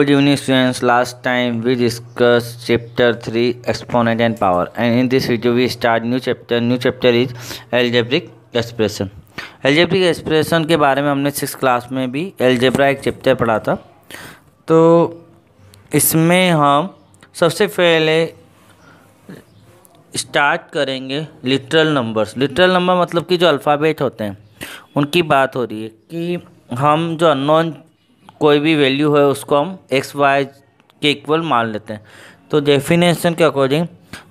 good evening students last time we discuss chapter three exponent and power and in this video we start new chapter new chapter is algebraic expression algebraic expression के बारे में हमने six class में भी algebra एक chapter पढ़ा था तो इसमें हम सबसे पहले स्टार्ट करेंगे लिटरल नंबर्स लिटरल नंबर मतलब कि जो अल्फ़ाबेट होते हैं उनकी बात हो रही है कि हम जो अननोन कोई भी वैल्यू है उसको हम एक्स वाई के इक्वल मान लेते हैं तो डेफिनेशन के according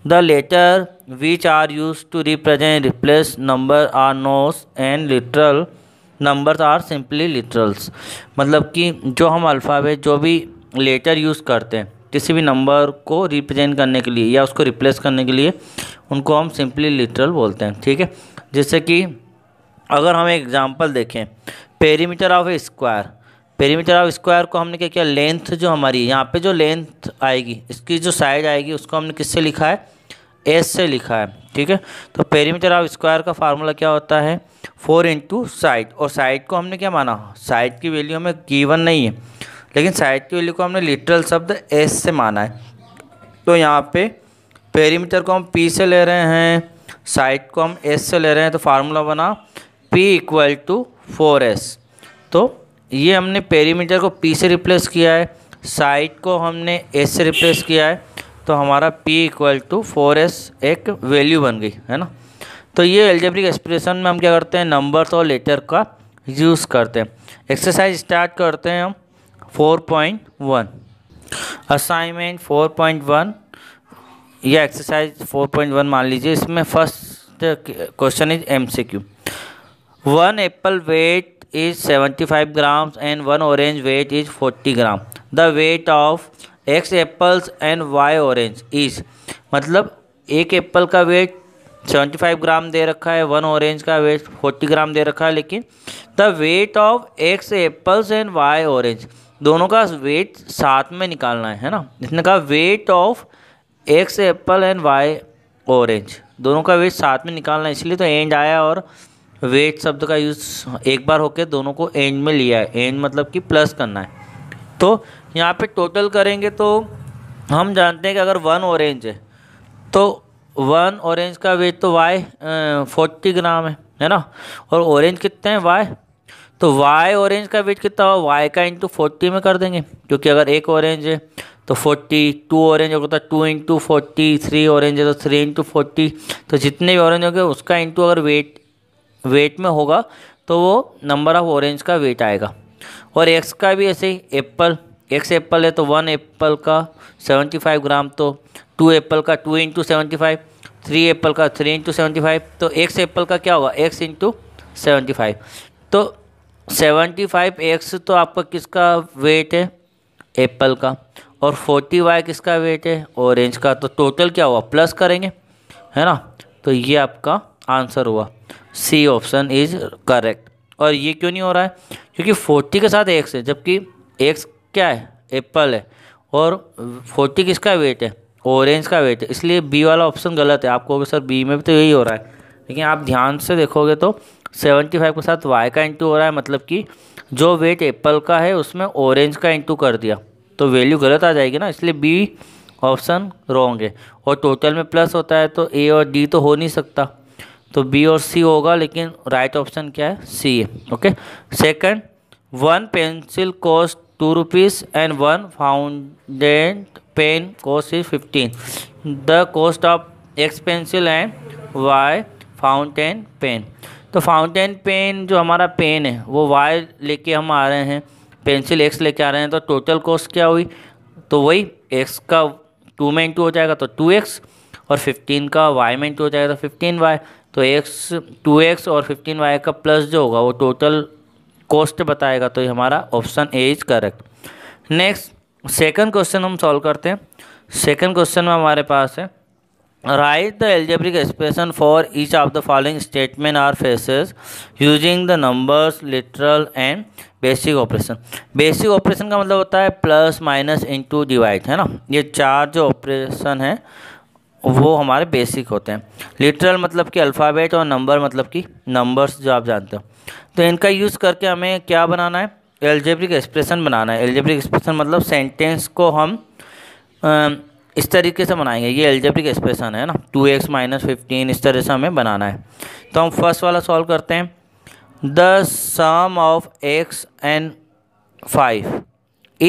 the letter which are use to represent replace number are knows and literal numbers are simply literals मतलब कि जो हम अल्फ़ाबेट जो भी लेटर यूज़ करते हैं किसी भी नंबर को रिप्रेजेंट करने के लिए या उसको रिप्लेस करने के लिए उनको हम सिंपली लिटरल बोलते हैं ठीक है जैसे कि अगर हम एक एग्ज़ाम्पल देखें perimeter of a square perimeter of square को हमने क्या किया लेंथ जो हमारी यहाँ पे जो लेंथ आएगी इसकी जो साइज आएगी उसको हमने किससे लिखा है एस से लिखा है ठीक है तो पेरीमीटर ऑफ स्क्वायर का फार्मूला क्या होता है फोर इंटू साइड और साइड को हमने क्या माना साइड की वैल्यू हमें गीवन नहीं है लेकिन साइड की वैल्यू को हमने लिटरल शब्द एस से माना है तो यहाँ पे पेरीमीटर को हम पी से ले रहे हैं साइड को हम एस से ले रहे हैं तो फार्मूला बना P equal to four S तो ये हमने पेरीमीटर को पी से रिप्लेस किया है साइड को हमने एस से रिप्लेस किया है तो हमारा P equal to four S एक वैल्यू बन गई है ना तो ये एल्जेब्रिक एक्सप्रेशन में हम क्या करते हैं नंबर्स और लेटर का यूज़ करते हैं एक्सरसाइज स्टार्ट करते हैं हम four point one assignment four point one या एक्सरसाइज फोर पॉइंट वन मान लीजिए इसमें first question is M C Q one apple weight is 75 grams and one orange weight is 40 gram the weight of x apples and y orange is मतलब एक Apple का wait 75 ग्राम दे रखा है one orange का वेट 40 ग्राम दे रखा है लेकिन the weight of X apples and Y orange दोनों का वेट साथ में निकालना है है ना इसने कहा weight of X apple and Y orange दोनों का वेट साथ में निकालना है इसलिए तो एंड आया और वेट शब्द का यूज़ एक बार होके दोनों को एंड में लिया है एंड मतलब कि प्लस करना है तो यहाँ पे टोटल करेंगे तो हम जानते हैं कि अगर वन ऑरेंज है तो वन ऑरेंज का वेट तो वाई फोर्टी ग्राम है है ना और ऑरेंज कितने हैं वाई तो वाई ऑरेंज का वेट कितना हुआ वाई का इंटू फोर्टी में कर देंगे क्योंकि अगर एक ऑरेंज है तो फोर्टी टू ऑरेंज होगा तो two into forty three orange है तो थ्री इंटू फोर्टी तो जितने भी ऑरेंज होंगे उसका इंटू अगर वेट वेट में होगा तो वो नंबर ऑफ ऑरेंज का वेट आएगा और एक्स का भी ऐसे ही एप्पल एक्स एप्पल है तो वन एप्पल का सेवेंटी फाइव ग्राम तो टू एप्पल का two into seventy five three apple का थ्री इंटू सेवेंटी फाइव तो एक्स एप्पल का क्या होगा एक्स इंटू सेवेंटी फाइव तो सेवेंटी फाइव एक्स तो आपका किसका वेट है एप्पल का और फोर्टी वाई किसका वेट है ऑरेंज का तो टोटल क्या हुआ प्लस करेंगे है ना तो ये आपका आंसर हुआ सी ऑप्शन इज करेक्ट और ये क्यों नहीं हो रहा है क्योंकि फोर्टी के साथ एक्स है जबकि एक्स क्या है एप्पल है और फोर्टी किसका वेट है ऑरेंज का वेट है इसलिए बी वाला ऑप्शन गलत है आपको सर बी में भी तो यही हो रहा है लेकिन आप ध्यान से देखोगे तो सेवेंटी फाइव के साथ वाई का इंटू हो रहा है मतलब कि जो वेट एप्पल का है उसमें ऑरेंज का इंटू कर दिया तो वैल्यू गलत आ जाएगी ना इसलिए बी ऑप्शन रॉन्ग है और टोटल में प्लस होता है तो ए और डी तो हो नहीं सकता तो बी और सी होगा लेकिन राइट ऑप्शन क्या है सी है okay second one pencil cost two rupees and one fountain pen cost is fifteen the cost of X pencil and Y fountain pen तो फाउंटेन पेन जो हमारा पेन है वो वाई लेके हम आ रहे हैं पेंसिल एक्स लेके आ रहे हैं तो टोटल कॉस्ट क्या हुई तो वही एक्स का टू में इंटू हो जाएगा तो टू एक्स और फिफ्टीन का वाई में इंटू हो जाएगा तो फिफ्टीन वाई तो एक्स टू एक्स और फिफ्टीन वाई का प्लस जो होगा वो टोटल कॉस्ट बताएगा तो ये हमारा option A is correct next second question हम सॉल्व करते हैं सेकंड क्वेश्चन में हमारे पास है write the algebraic expression for each of the following statement or phrases using the numbers literal and basic operation basic operation का मतलब होता है प्लस माइनस इंटू डिवाइड है ना ये चार जो ऑपरेशन है वो हमारे बेसिक होते हैं लिटरल मतलब कि अल्फ़ाबेट और नंबर मतलब कि नंबर्स जो आप जानते हो तो इनका यूज़ करके हमें क्या बनाना है एलजेब्रिक एक्सप्रेशन बनाना है एलजेब्रिक एक्सप्रेशन मतलब सेंटेंस को हम आ, इस तरीके से बनाएंगे ये एलजेब्रिक एक्सप्रेशन है ना टू एक्स माइनस फिफ्टीन इस तरह से हमें बनाना है तो हम फर्स्ट वाला सॉल्व करते हैं the sum of X and five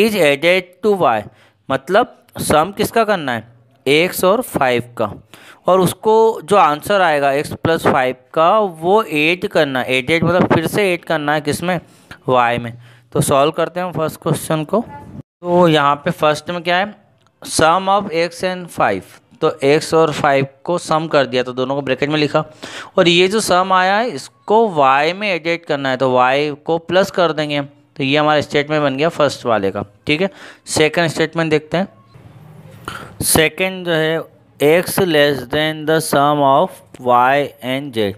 is added to Y मतलब सम किसका करना है एक्स और फाइव का और उसको जो आंसर आएगा एक्स प्लस फाइव का वो एड करना एट एट मतलब फिर से एड करना है किस में वाई में तो सॉल्व करते हैं फर्स्ट क्वेश्चन को तो यहाँ पे फर्स्ट में क्या है sum of X and five तो एक्स और फाइव को सम कर दिया तो दोनों को ब्रैकेट में लिखा और ये जो सम आया है इसको वाई में एडिट करना है तो वाई को प्लस कर देंगे तो ये हमारा स्टेटमेंट बन गया फर्स्ट वाले का ठीक है सेकंड स्टेटमेंट देखते हैं सेकेंड जो है X less than the sum of Y and Z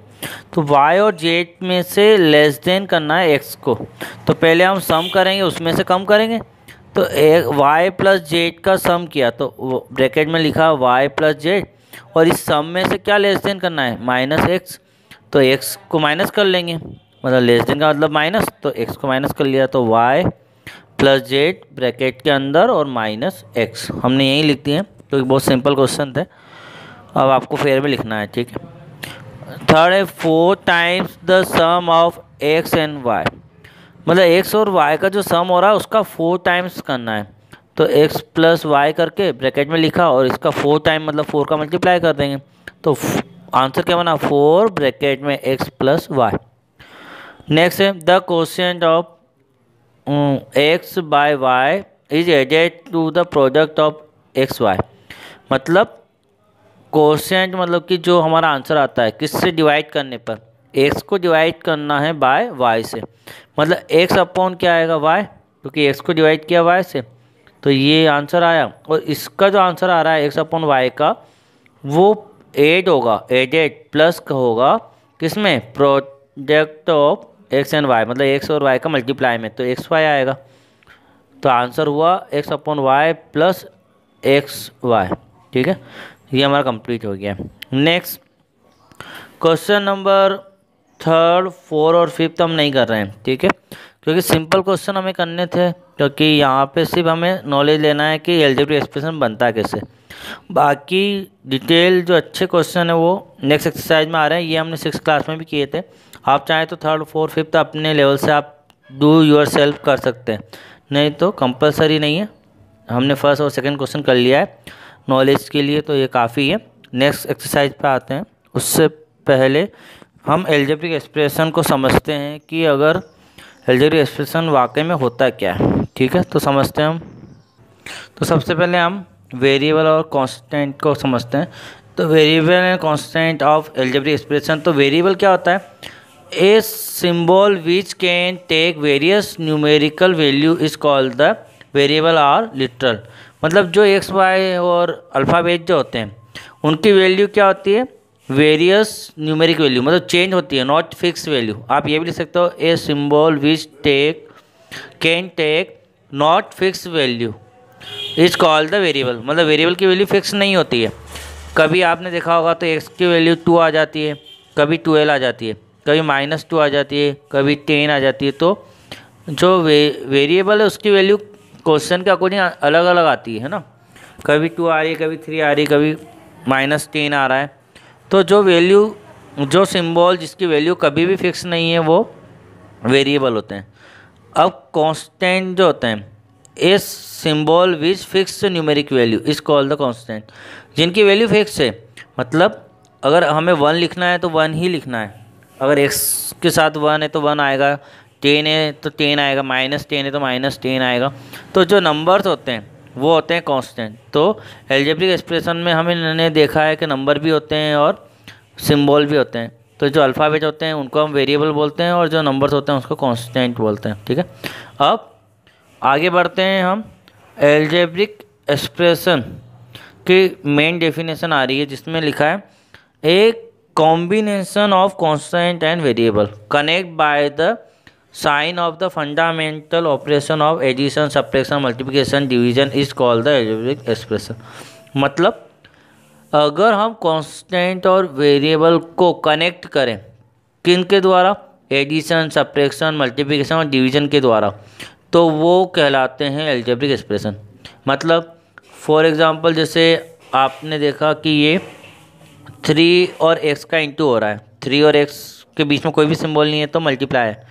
तो वाई और जेड में से लेस देन करना है एक्स को तो पहले हम सम करेंगे उसमें से कम करेंगे तो एक वाई प्लस जेड का सम किया तो ब्रैकेट में लिखा वाई प्लस जेड और इस सम में से क्या लेस देन करना है माइनस एक्स तो एक्स को माइनस कर लेंगे मतलब लेस देन का मतलब माइनस तो एक्स को माइनस कर लिया तो वाई प्लस जेड ब्रैकेट के अंदर और माइनस एक्स हमने यही लिख दिए क्योंकि तो बहुत सिंपल क्वेश्चन थे अब आपको फेयर में लिखना है ठीक है थर्ड है four times the sum of X and Y मतलब एक्स और वाई का जो सम हो रहा है उसका फोर टाइम्स करना है तो एक्स प्लस वाई करके ब्रैकेट में लिखा और इसका फोर टाइम मतलब फोर का मल्टीप्लाई कर देंगे तो आंसर क्या बना फोर ब्रैकेट में एक्स प्लस वाई नेक्स्ट है the question of X by Y is added to the product of X Y मतलब कोशेंट मतलब कि जो हमारा आंसर आता है किससे डिवाइड करने पर एक्स को डिवाइड करना है बाय वाई से मतलब एक्स अपॉन क्या आएगा वाई क्योंकि एक्स को डिवाइड किया वाई से तो ये आंसर आया और इसका जो आंसर आ रहा है एक्स अपॉन वाई का वो एड होगा एडेड प्लस का होगा किसमें product of X and Y मतलब एक्स और वाई का मल्टीप्लाई में तो एक्स वाई आएगा तो आंसर हुआ X upon Y plus X Y ठीक है ये हमारा कंप्लीट हो गया next question number third four और फिफ्थ हम नहीं कर रहे हैं ठीक है क्योंकि सिंपल क्वेश्चन हमें करने थे क्योंकि यहाँ पे सिर्फ हमें नॉलेज लेना है कि एलजेब्रिक एक्सप्रेशन बनता है कैसे बाकी डिटेल जो अच्छे क्वेश्चन है वो नेक्स्ट एक्सरसाइज में आ रहे हैं ये हमने सिक्स क्लास में भी किए थे आप चाहें तो थर्ड फोर्थ फिफ्थ अपने लेवल से आप डू योर सेल्फ कर सकते हैं नहीं तो कंपलसरी नहीं है हमने फर्स्ट और सेकेंड क्वेश्चन कर लिया है नॉलेज के लिए तो ये काफ़ी है नेक्स्ट एक्सरसाइज पर आते हैं उससे पहले हम एल्जेब्रिक एक्सप्रेशन को समझते हैं कि अगर एल्जेब्रिक एक्सप्रेशन वाकई में होता क्या है ठीक है तो समझते हैं हम तो सबसे पहले हम वेरिएबल और कांस्टेंट को समझते हैं तो variable and constant of algebraic expression तो वेरिएबल क्या होता है a symbol which can take various numerical value is called the variable or literal मतलब जो एक्स वाई और अल्फ़ाबेट जो होते हैं उनकी वैल्यू क्या होती है वेरियस न्यूमेरिक वैल्यू मतलब चेंज होती है नॉट फिक्स वैल्यू आप ये भी लिख सकते हो a symbol which take can take not fix value is call the variable मतलब वेरिएबल की वैल्यू फिक्स नहीं होती है कभी आपने देखा होगा तो एक्स की वैल्यू टू आ जाती है कभी ट्वेल्व आ जाती है कभी माइनस टू आ जाती है कभी टेन आ जाती है तो जो वे वेरिएबल है उसकी वैल्यू क्वेश्चन के अकॉर्डिंग अलग अलग आती है ना कभी टू आ रही है कभी थ्री आ रही है कभी माइनस टेन आ रहा है तो जो वैल्यू जो सिंबल जिसकी वैल्यू कभी भी फिक्स नहीं है वो वेरिएबल होते हैं अब कॉन्स्टेंट जो होते हैं a symbol which fix numeric value is call the constant जिनकी वैल्यू फिक्स है मतलब अगर हमें वन लिखना है तो वन ही लिखना है अगर एक्स के साथ वन है तो वन आएगा टेन है तो टेन आएगा माइनस टेन है तो माइनस टेन आएगा तो जो नंबर्स होते हैं वो होते हैं कांस्टेंट तो एलजेब्रिक एक्सप्रेशन में हम इन्होंने देखा है कि नंबर भी होते हैं और सिंबल भी होते हैं तो जो अल्फ़ाबेट होते हैं उनको हम वेरिएबल बोलते हैं और जो नंबर्स होते हैं उसको कांस्टेंट बोलते हैं ठीक है अब आगे बढ़ते हैं हम एल्जेब्रिक एक्सप्रेशन की मेन डेफिनेशन आ रही है जिसमें लिखा है एक combination of constant and variable connect by the sign of the fundamental operation of addition subtraction multiplication division is called the algebraic expression मतलब अगर हम कॉन्स्टेंट और वेरिएबल को कनेक्ट करें किन के द्वारा एडिशन सप्रेक्शन मल्टीप्लिकेशन और डिवीजन के द्वारा तो वो कहलाते हैं एल्जेब्रिक एक्सप्रेशन मतलब फॉर एग्ज़ाम्पल जैसे आपने देखा कि ये थ्री और एक्स का इंटू हो रहा है थ्री और एक्स के बीच में कोई भी सिंबल नहीं है तो मल्टीप्लाई है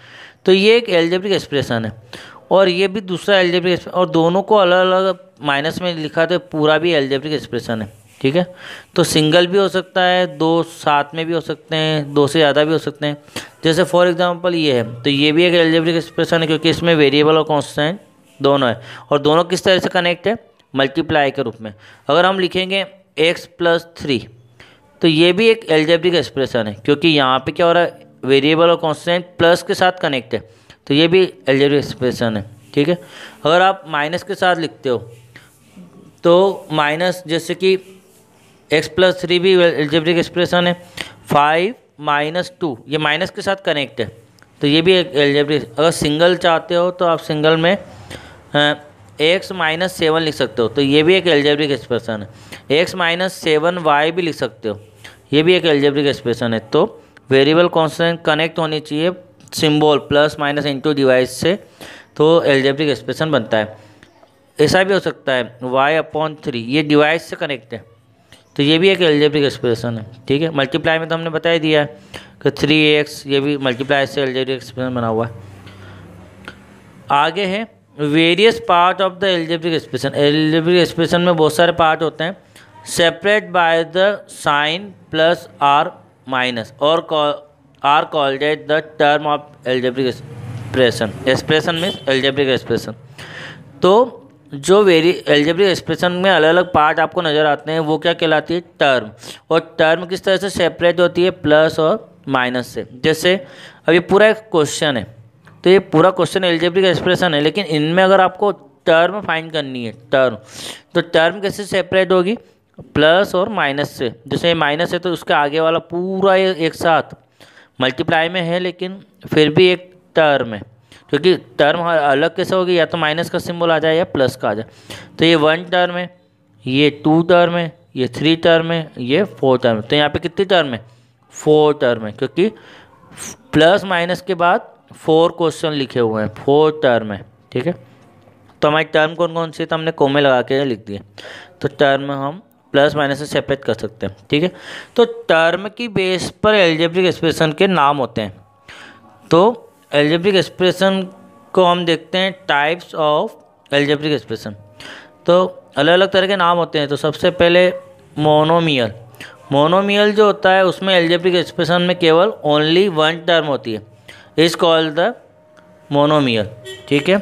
तो ये एक एल्जेब्रिक एक्सप्रेशन है और ये भी दूसरा एल्जेब्रिक और दोनों को अलग अलग माइनस में लिखा तो पूरा भी एल्जेब्रिक एक्सप्रेशन है ठीक है तो सिंगल भी हो सकता है दो साथ में भी हो सकते हैं दो से ज़्यादा भी हो सकते हैं जैसे फॉर एग्जांपल ये है तो ये भी एक एल्जेब्रिक एक्सप्रेशन है क्योंकि इसमें वेरिएबल और कॉन्स्टेंट दोनों है और दोनों किस तरह से कनेक्ट है मल्टीप्लाई के रूप में अगर हम लिखेंगे एक्स प्लस थ्री तो ये भी एक एलजेब्रिक एक्सप्रेशन है क्योंकि यहाँ पे क्या हो रहा है वेरिएबल और कॉन्स्टेंट प्लस के साथ कनेक्ट है तो ये भी एलजेब्रिक एक्सप्रेशन है ठीक है अगर आप माइनस के साथ लिखते हो तो माइनस जैसे कि एक्स प्लस थ्री भी एल्जेब्रिक एक्सप्रेशन है फाइव माइनस टू ये माइनस के साथ कनेक्ट है तो ये भी एक एल्जेब्रिक अगर सिंगल चाहते हो तो आप सिंगल में एक्स माइनस सेवन लिख सकते हो तो ये भी एक एल्जेब्रिक एक्सप्रेशन है एक्स माइनस सेवन वाई भी लिख सकते हो ये भी एक एल्जेब्रिक एक्सप्रेशन है तो वेरिएबल कॉन्स्टेंट कनेक्ट होनी चाहिए symbol plus minus into divide से तो एल्जेब्रिक एक्सप्रेशन बनता है ऐसा भी हो सकता है वाई अपॉन थ्री ये डिवाइस से कनेक्ट है तो ये भी एक एलजेब्रिक एक्सप्रेशन है ठीक है मल्टीप्लाई में तो हमने बताया दिया कि थ्री एक्स ये भी मल्टीप्लाई से एलजेब्रिक एक्सप्रेशन बना हुआ है आगे है various part of the algebraic expression algebraic expression में बहुत सारे पार्ट होते हैं separate by the sign plus or minus और are called at the term of algebraic expression expression means algebraic expression तो जो वेरी एल्जेब्रिक एक्सप्रेशन में अलग अलग पार्ट आपको नज़र आते हैं वो क्या कहलाती है टर्म और टर्म किस तरह से सेपरेट होती है प्लस और माइनस से जैसे अब ये पूरा एक क्वेश्चन है तो ये पूरा क्वेश्चन एल्जेब्रिक एक्सप्रेशन है लेकिन इनमें अगर आपको टर्म फाइंड करनी है टर्म तो टर्म कैसे सेपरेट होगी प्लस और माइनस से जैसे ये माइनस है तो उसका आगे वाला पूरा एक साथ मल्टीप्लाई में है लेकिन फिर भी एक टर्म है क्योंकि टर्म अलग कैसे होगी या तो माइनस का सिंबल आ जाए या प्लस का आ जाए तो ये वन टर्म है ये टू टर्म है ये थ्री टर्म है ये फोर टर्म है तो यहाँ पे कितनी टर्म है फोर टर्म है क्योंकि प्लस माइनस के बाद फोर क्वेश्चन लिखे हुए हैं फोर टर्म है ठीक है तो हमारी टर्म कौन कौन सी तो हमने कोमे लगा के लिख दिए तो टर्म हम प्लस माइनस से सेपरेट कर सकते हैं ठीक है तो टर्म की बेस पर एलजेब्रिक एक्सप्रेशन के नाम होते हैं तो एल्जेब्रिक एक्सप्रेशन को हम देखते हैं टाइप्स ऑफ एल्जेब्रिक एक्सप्रेशन तो अलग अलग तरह के नाम होते हैं तो सबसे पहले मोनोमियल मोनोमियल जो होता है उसमें एल्जेब्रिक एक्सप्रेशन में केवल ओनली वन टर्म होती है इस कॉल्ड द मोनोमियल ठीक है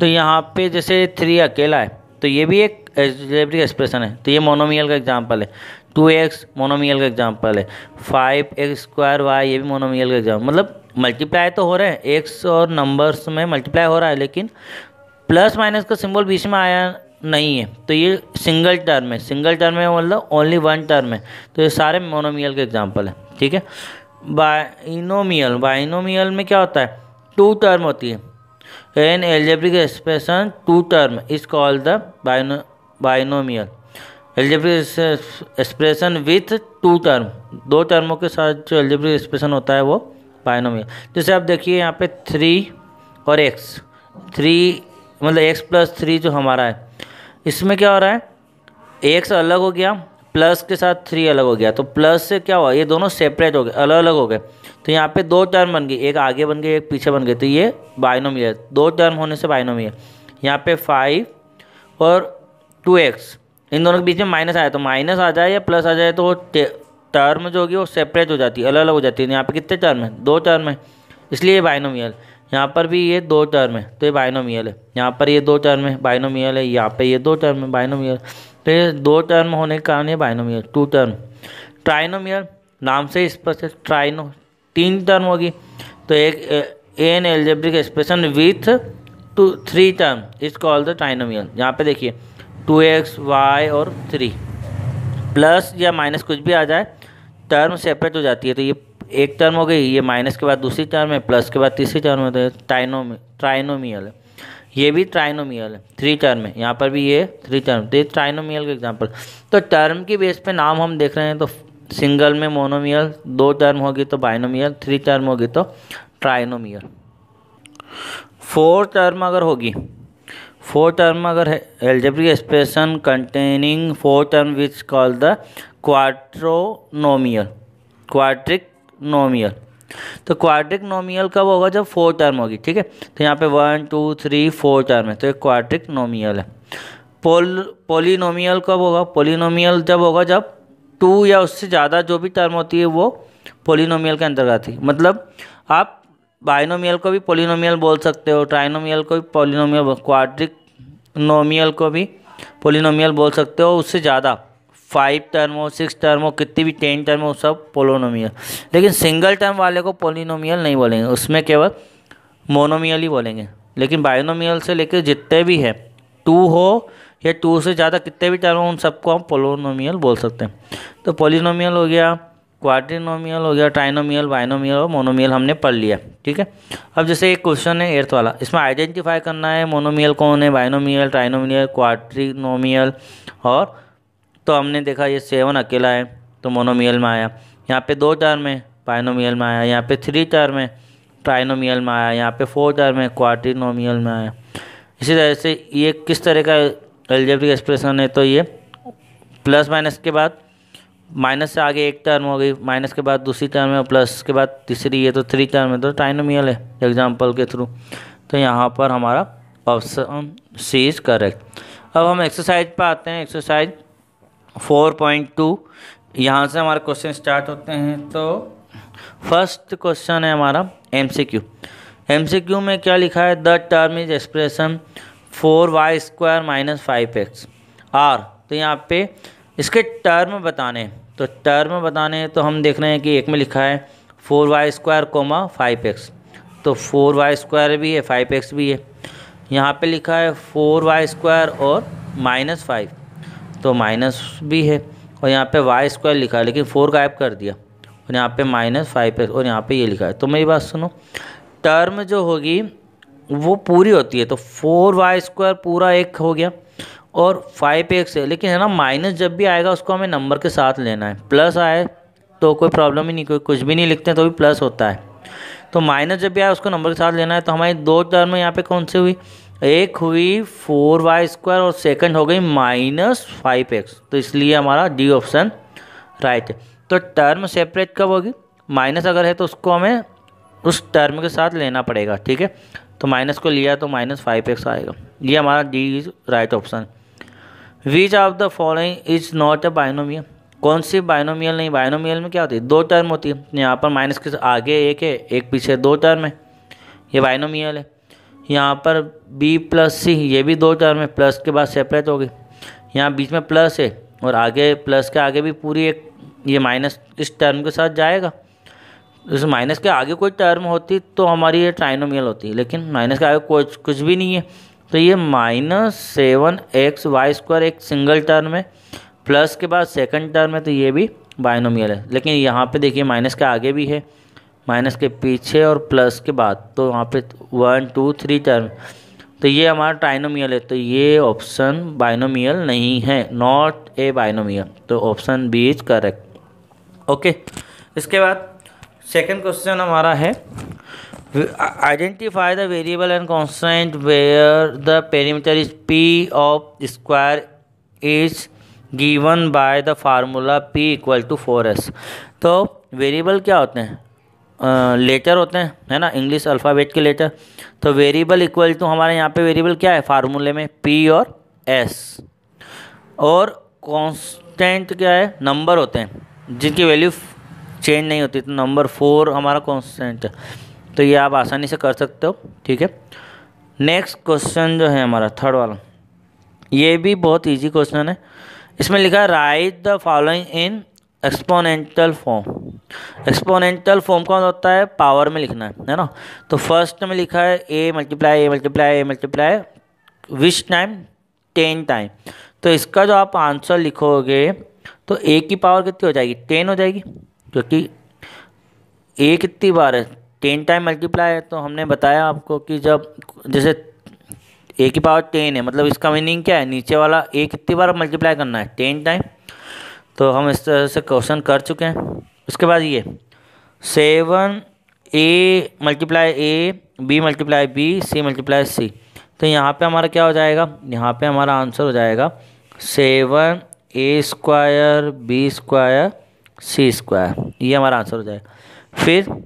तो यहाँ पे जैसे थ्री अकेला है तो ये भी एक एल्जेब्रिक एक्सप्रेशन है तो ये मोनोमियल का एग्जाम्पल है टू एक्स मोनोमियल का एग्जाम्पल है फाइव एक्स स्क्वायर वाई ये भी मोनोमियल का एग्जाम्पल मतलब मल्टीप्लाई तो हो रहे हैं एक्स और नंबर्स में मल्टीप्लाई हो रहा है लेकिन प्लस माइनस का सिंबल बीच में आया नहीं है तो ये सिंगल टर्म है सिंगल टर्म है मतलब ओनली वन टर्म है तो ये सारे मोनोमियल के एग्जाम्पल है ठीक है बाइनोमियल बाइनोमियल में क्या होता है टू टर्म होती है an algebraic expression two term is called the bino binomial algebraic expression with two term दो टर्मों के साथ जो एलजेब्रिक एक्सप्रेशन होता है वो बायनोमियल जैसे आप देखिए यहाँ पे थ्री और एक्स थ्री मतलब एक्स प्लस थ्री जो हमारा है इसमें क्या हो रहा है एक्स अलग हो गया प्लस के साथ थ्री अलग हो गया तो प्लस से क्या हुआ ये दोनों सेपरेट हो गए अलग अलग हो गए तो यहाँ पे दो टर्म बन गई एक आगे बन गई एक पीछे बन गई तो ये बाइनोमी है दो टर्म होने से बाइनोमी है यहाँ पे फाइव और टू एक्स इन दोनों के बीच में माइनस आया तो माइनस आ जाए या प्लस आ जाए तो टर्म जो होगी वो सेपरेट हो जाती है अलग अलग हो जाती है यहाँ पे कितने टर्म है दो टर्म है इसलिए बाइनोमियल यहाँ पर भी ये दो टर्म है तो ये बाइनोमियल है यहाँ पर ये दो टर्म है बाइनोमियल है यहाँ पर ये दो टर्म है बाइनोमियल तो ये दो टर्म होने के कारण ये बाइनोमियल टू टर्म ट्राइनोमियल नाम से स्पष्ट ट्राइनो तीन टर्म होगी तो एक an algebraic expression with two three term is called the trinomial यहाँ पे देखिए टू एक्स वाई और थ्री प्लस या माइनस कुछ भी आ जाए टर्म सेपरेट हो जाती है तो ये एक टर्म हो गई ये माइनस के बाद दूसरी टर्म है प्लस के बाद तीसरी टर्म होता है ट्राइनोमी तो ट्राइनोमियल है ये भी ट्राइनोमियल है थ्री टर्म है यहाँ पर भी ये थ्री टर्म तो ये ट्राइनोमियल का एग्जाम्पल तो टर्म की बेस पे नाम हम देख रहे हैं तो सिंगल में मोनोमियल दो टर्म होगी तो बाइनोमियल थ्री टर्म होगी तो ट्राइनोमियल फोर टर्म अगर होगी four term agar algebraic expression containing four term which call the quadrinomial quadrinomial तो क्वाड्रिक नोमियल कब होगा जब फोर टर्म होगी ठीक है तो यहाँ पे one two three four term है तो एक क्वाड्रिक नोमियल है पोल पोलिनोमियल कब होगा पोलिनोमियल जब होगा जब टू या उससे ज़्यादा जो भी टर्म होती है वो पोलिनोमियल के अंतर्गत आती है मतलब आप बाइनोमियल को भी पोलिनोमियल बोल सकते हो ट्राइनोमियल को भी पोलिनोमियल क्वाड्रिक नोमियल को भी पोलिनोमियल बोल सकते हो उससे ज़्यादा फाइव टर्म हो सिक्स टर्म हो कितनी भी टेन टर्म हो सब पोलोनोमियल लेकिन सिंगल टर्म वाले को पोलिनोमियल नहीं बोलेंगे उसमें केवल मोनोमियल ही बोलेंगे लेकिन बायोनोमियल से लेकर जितने भी है टू हो या टू से ज़्यादा कितने भी टर्म हो उन सबको हम पोलोनोमियल बोल सकते हैं तो पोलिनोमियल हो गया क्वाड्रिनोमियल हो गया ट्राइनोमियल बाइनोमियल और मोनोमियल हमने पढ़ लिया ठीक है अब जैसे एक क्वेश्चन है एर्थ वाला इसमें आइडेंटिफाई करना है मोनोमियल कौन है बाइनोमियल ट्राइनोमियल क्वाड्रिनोमियल और तो हमने देखा ये सेवन अकेला है तो मोनोमियल में आया यहाँ पे दो टर्म में बाइनोमियल में आया यहाँ पे थ्री टर्म में ट्राइनोमियल में आया यहाँ पे फोर टर्म में क्वाड्रिनोमियल में आया इसी तरह से ये किस तरह का एलजेब्रिक एक्सप्रेशन है तो ये प्लस माइनस के बाद माइनस से आगे एक टर्म हो गई माइनस के बाद दूसरी टर्म है प्लस के बाद तीसरी ये तो थ्री टर्म है तो ट्राइनोमियल है एग्जाम्पल के थ्रू तो यहाँ पर हमारा ऑप्शन सी इज़ करेक्ट अब हम एक्सरसाइज पर आते हैं एक्सरसाइज फोर पॉइंट टू यहाँ से हमारे क्वेश्चन स्टार्ट होते हैं तो फर्स्ट क्वेश्चन है हमारा M C Q M C Q में क्या लिखा है the term is expression four Y square minus five X or तो यहाँ पे इसके टर्म बताने तो टर्म बताने तो हम देख रहे हैं कि एक में लिखा है four Y square comma five X तो फोर वाई स्क्वायर भी है फाइव एक्स भी है यहाँ पे लिखा है फोर वाई स्क्वायर और माइनस फाइव तो माइनस भी है और यहाँ पे वाई स्क्वायर लिखा है लेकिन फोर गायब कर दिया और यहाँ पे माइनस फाइव एक्स और यहाँ पे ये लिखा है तो मेरी बात सुनो टर्म जो होगी वो पूरी होती है तो फोर वाई स्क्वायर पूरा एक हो गया और फाइव एक्स है लेकिन है ना माइनस जब भी आएगा उसको हमें नंबर के साथ लेना है प्लस आए तो कोई प्रॉब्लम ही नहीं कोई कुछ भी नहीं लिखते हैं तो भी प्लस होता है तो माइनस जब भी आए उसको नंबर के साथ लेना है तो हमारी दो टर्म यहाँ पे कौन सी हुई एक हुई फोर वाई स्क्वायर और सेकंड हो गई माइनस फाइव एक्स तो इसलिए हमारा डी ऑप्शन राइट है तो टर्म सेपरेट कब होगी माइनस अगर है तो उसको हमें उस टर्म के साथ लेना पड़ेगा ठीक है तो माइनस को लिया तो माइनस फाइव एक्स आएगा ये हमारा D is right option which of the following is not a binomial कौन सी बायनोमियल नहीं बायनोमियल में क्या होती है दो टर्म होती है यहाँ पर माइनस के आगे एक है एक पीछे दो टर्म है ये बायनोमियल है यहाँ पर बी प्लस सी ये भी दो टर्म है प्लस के बाद सेपरेट हो गई यहाँ बीच में प्लस है और आगे प्लस के आगे भी पूरी एक ये माइनस इस टर्म के साथ जाएगा इस माइनस के आगे कोई टर्म होती तो हमारी ये ट्राइनोमियल होती लेकिन माइनस के आगे कोई कुछ भी नहीं है तो ये minus seven X Y square एक सिंगल टर्म है प्लस के बाद सेकंड टर्म है तो ये भी बायनोमियल है लेकिन यहाँ पे देखिए माइनस के आगे भी है माइनस के पीछे और प्लस के बाद तो वहाँ पे वन टू थ्री टर्म तो ये हमारा ट्राइनोमियल है तो ये ऑप्शन बाइनोमियल नहीं है नॉट ए बायनोमियल तो option B is correct okay इसके बाद सेकेंड क्वेश्चन हमारा है Identify the variable and constant where the perimeter is P of square is given by the formula P equal to S तो variable क्या होते हैं letter होते हैं है ना इंग्लिश अल्फ़ाबेट के लेटर तो वेरिएबल इक्वल टू हमारे यहाँ पे वेरिएबल क्या है फार्मूले में पी और एस और कॉन्सटेंट क्या है नंबर होते हैं जिनकी वैल्यू चेंज नहीं होती तो नंबर फोर हमारा कॉन्सटेंट है तो ये आप आसानी से कर सकते हो ठीक है नेक्स्ट क्वेश्चन जो है हमारा थर्ड वाला ये भी बहुत ईजी क्वेश्चन है इसमें लिखा है write the following in exponential form exponential form कौन होता है पावर में लिखना है है ना तो फर्स्ट में लिखा है A multiply A multiply A multiply wish time ten time तो इसका जो आप आंसर लिखोगे तो ए की पावर कितनी हो जाएगी टेन हो जाएगी क्योंकि ए कितनी बार है टेन टाइम मल्टीप्लाई है तो हमने बताया आपको कि जब जैसे ए की पावर टेन है मतलब इसका मीनिंग क्या है नीचे वाला ए कितनी बार मल्टीप्लाई करना है टेन टाइम तो हम इस तरह से क्वेश्चन कर चुके हैं उसके बाद ये seven A multiply A B multiply B C multiply C तो यहाँ पे हमारा क्या हो जाएगा यहाँ पे हमारा आंसर हो जाएगा seven A square B square C square ये हमारा आंसर हो जाएगा फिर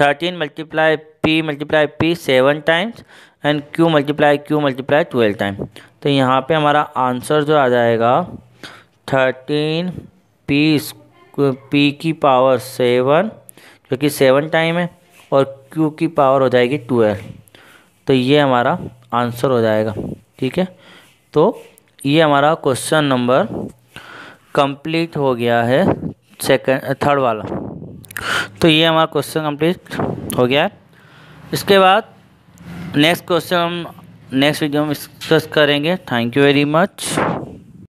thirteen multiply P multiply P seven times and Q multiply Q multiply twelve time तो यहाँ पे हमारा आंसर जो आ जाएगा थर्टीन पी पी की पावर सेवन जो कि सेवन टाइम है और क्यू की पावर हो जाएगी ट्वेल्व तो ये हमारा आंसर हो जाएगा ठीक है तो ये हमारा क्वेश्चन नंबर कंप्लीट हो गया है सेकेंड थर्ड वाला तो ये हमारा क्वेश्चन कंप्लीट हो गया इसके बाद नेक्स्ट क्वेश्चन हम नेक्स्ट वीडियो में डिस्कस करेंगे थैंक यू वेरी मच